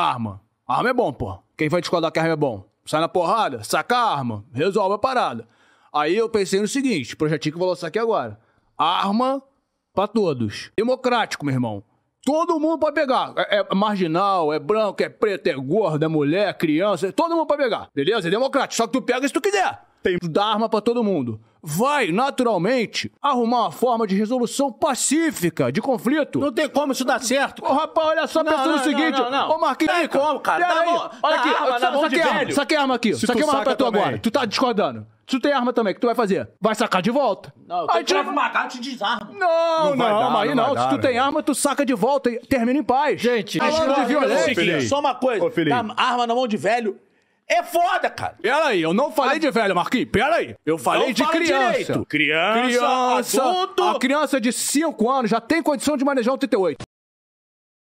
Arma. Arma é bom, pô. Quem vai discordar que arma é bom? Sai na porrada, saca a arma, resolve a parada. Aí eu pensei no seguinte, projetinho que eu vou lançar aqui agora. Arma para todos. Democrático, meu irmão. Todo mundo pode pegar. É, é, marginal, é branco, é preto, é gordo, é mulher, é criança. É todo mundo pode pegar. Beleza? É democrático. Só que tu pega se tu quiser tem que dar arma para todo mundo. Vai, naturalmente, arrumar uma forma de resolução pacífica de conflito. Não tem como isso dar certo. Ô, rapaz, olha só, não, pensando não, o seguinte. Não, não, não. Ô, Marquinhos. Não tem como, cara. Tá bom. Olha aqui, arma, sa mão arma, arma aqui. Saca uma arma pra tu agora. Tu tá discordando. Se tu tem arma também, o que tu vai fazer? Vai sacar de volta. Não, aí tu leva uma cara e te desarmo. Não, não, não, dar, aí não. Dar, se tu tem né? arma, tu saca de volta e termina em paz. Gente, falando de violência. Só uma coisa. Ô, arma na mão de velho é foda, cara. Peraí, eu não falei a... de velho, Marquinhos. Peraí. Eu falei não de criança. Direito. Criança, criança. Adulto. A criança de 5 anos já tem condição de manejar um 38.